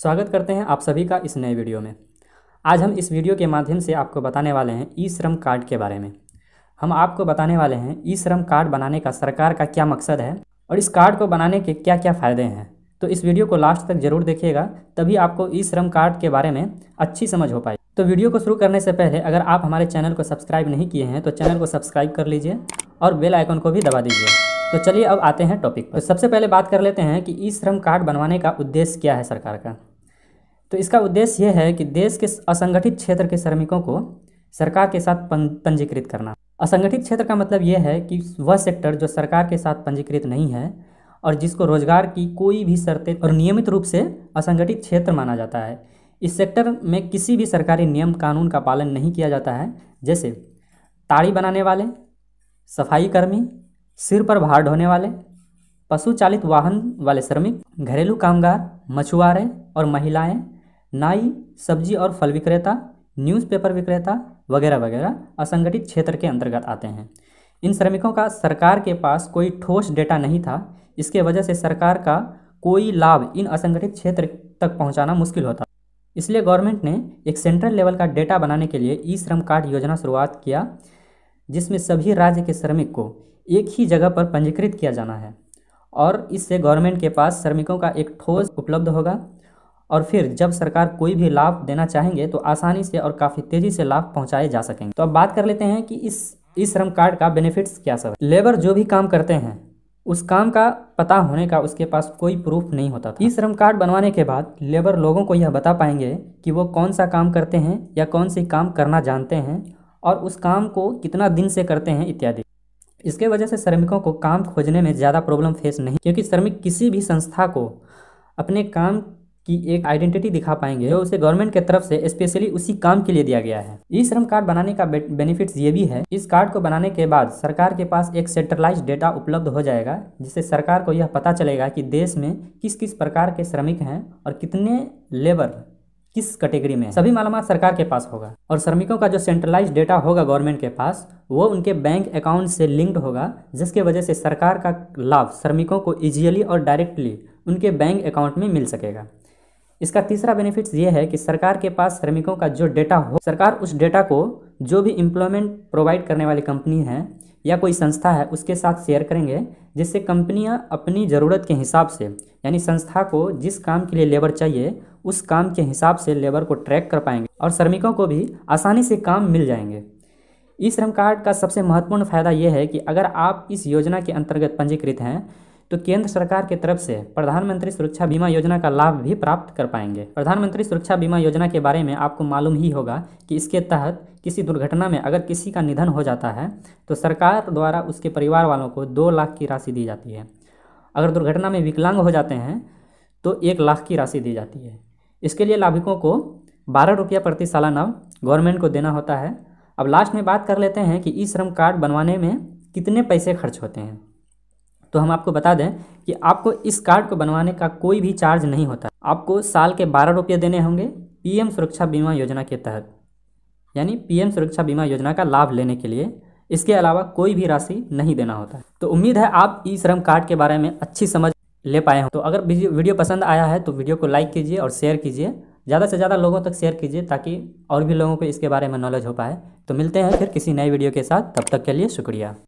स्वागत करते हैं आप सभी का इस नए वीडियो में आज हम इस वीडियो के माध्यम से आपको बताने वाले हैं ई श्रम कार्ड के बारे में हम आपको बताने वाले हैं ई श्रम कार्ड बनाने का सरकार का क्या मकसद है और इस कार्ड को बनाने के क्या क्या फ़ायदे हैं तो इस वीडियो को लास्ट तक जरूर देखिएगा तभी आपको ई श्रम कार्ड के बारे में अच्छी समझ हो पाएगी तो वीडियो को शुरू करने से पहले अगर आप हमारे चैनल को सब्सक्राइब नहीं किए हैं तो चैनल को सब्सक्राइब कर लीजिए और बेल आइकन को भी दबा दीजिए तो चलिए अब आते हैं टॉपिक पर तो, तो सबसे पहले बात कर लेते हैं कि ई श्रम कार्ड बनवाने का उद्देश्य क्या है सरकार का तो इसका उद्देश्य यह है कि देश के असंगठित क्षेत्र के श्रमिकों को सरकार के साथ पंजीकृत करना असंगठित क्षेत्र का मतलब यह है कि वह सेक्टर जो सरकार के साथ पंजीकृत नहीं है और जिसको रोजगार की कोई भी शर्तें और नियमित रूप से असंगठित क्षेत्र माना जाता है इस सेक्टर में किसी भी सरकारी नियम कानून का पालन नहीं किया जाता है जैसे ताड़ी बनाने वाले सफाई कर्मी सिर पर भार ढोने वाले पशु चालित वाहन वाले श्रमिक घरेलू कामगार मछुआरे और महिलाएं नाई सब्जी और फल विक्रेता न्यूज़पेपर विक्रेता वगैरह वगैरह असंगठित क्षेत्र के अंतर्गत आते हैं इन श्रमिकों का सरकार के पास कोई ठोस डेटा नहीं था इसके वजह से सरकार का कोई लाभ इन असंगठित क्षेत्र तक पहुंचाना मुश्किल होता इसलिए गवर्नमेंट ने एक सेंट्रल लेवल का डेटा बनाने के लिए ई श्रम कार्ड योजना शुरुआत किया जिसमें सभी राज्य के श्रमिक को एक ही जगह पर पंजीकृत किया जाना है और इससे गवर्नमेंट के पास श्रमिकों का एक ठोस उपलब्ध होगा और फिर जब सरकार कोई भी लाभ देना चाहेंगे तो आसानी से और काफ़ी तेज़ी से लाभ पहुंचाए जा सकेंगे तो अब बात कर लेते हैं कि इस इस श्रम कार्ड का बेनिफिट्स क्या सब है लेबर जो भी काम करते हैं उस काम का पता होने का उसके पास कोई प्रूफ नहीं होता था इस श्रम कार्ड बनवाने के बाद लेबर लोगों को यह बता पाएंगे कि वो कौन सा काम करते हैं या कौन सी काम करना जानते हैं और उस काम को कितना दिन से करते हैं इत्यादि इसके वजह से श्रमिकों को काम खोजने में ज़्यादा प्रॉब्लम फेस नहीं क्योंकि श्रमिक किसी भी संस्था को अपने काम की एक आइडेंटिटी दिखा पाएंगे जो उसे गवर्नमेंट के तरफ से स्पेशली उसी काम के लिए दिया गया है ई श्रम कार्ड बनाने का बेनिफिट्स ये भी है इस कार्ड को बनाने के बाद सरकार के पास एक सेंट्रलाइज डेटा उपलब्ध हो जाएगा जिससे सरकार को यह पता चलेगा कि देश में किस किस प्रकार के श्रमिक हैं और कितने लेबर किस कैटेगरी में सभी मालूम सरकार के पास होगा और श्रमिकों का जो सेंट्रलाइज डेटा होगा गवर्नमेंट के पास वो उनके बैंक अकाउंट से लिंक्ड होगा जिसके वजह से सरकार का लाभ श्रमिकों को इजीली और डायरेक्टली उनके बैंक अकाउंट में मिल सकेगा इसका तीसरा बेनिफिट्स ये है कि सरकार के पास श्रमिकों का जो डेटा हो सरकार उस डेटा को जो भी एम्प्लॉयमेंट प्रोवाइड करने वाली कंपनी है या कोई संस्था है उसके साथ शेयर करेंगे जिससे कंपनियां अपनी ज़रूरत के हिसाब से यानी संस्था को जिस काम के लिए लेबर चाहिए उस काम के हिसाब से लेबर को ट्रैक कर पाएंगे और श्रमिकों को भी आसानी से काम मिल जाएंगे ई श्रम कार्ड का सबसे महत्वपूर्ण फायदा यह है कि अगर आप इस योजना के अंतर्गत पंजीकृत हैं तो केंद्र सरकार की तरफ से प्रधानमंत्री सुरक्षा बीमा योजना का लाभ भी प्राप्त कर पाएंगे प्रधानमंत्री सुरक्षा बीमा योजना के बारे में आपको मालूम ही होगा कि इसके तहत किसी दुर्घटना में अगर किसी का निधन हो जाता है तो सरकार द्वारा उसके परिवार वालों को दो लाख की राशि दी जाती है अगर दुर्घटना में विकलांग हो जाते हैं तो एक लाख की राशि दी जाती है इसके लिए लाभिकों को बारह रुपया प्रति सालाना गवर्नमेंट को देना होता है अब लास्ट में बात कर लेते हैं कि ई श्रम कार्ड बनवाने में कितने पैसे खर्च होते हैं तो हम आपको बता दें कि आपको इस कार्ड को बनवाने का कोई भी चार्ज नहीं होता आपको साल के बारह रुपये देने होंगे पीएम सुरक्षा बीमा योजना के तहत यानी पीएम सुरक्षा बीमा योजना का लाभ लेने के लिए इसके अलावा कोई भी राशि नहीं देना होता तो उम्मीद है आप ई श्रम कार्ड के बारे में अच्छी समझ ले पाए हो तो अगर वीडियो पसंद आया है तो वीडियो को लाइक कीजिए और शेयर कीजिए ज़्यादा से ज़्यादा लोगों तक शेयर कीजिए ताकि और भी लोगों को इसके बारे में नॉलेज हो पाए तो मिलते हैं फिर किसी नए वीडियो के साथ तब तक के लिए शुक्रिया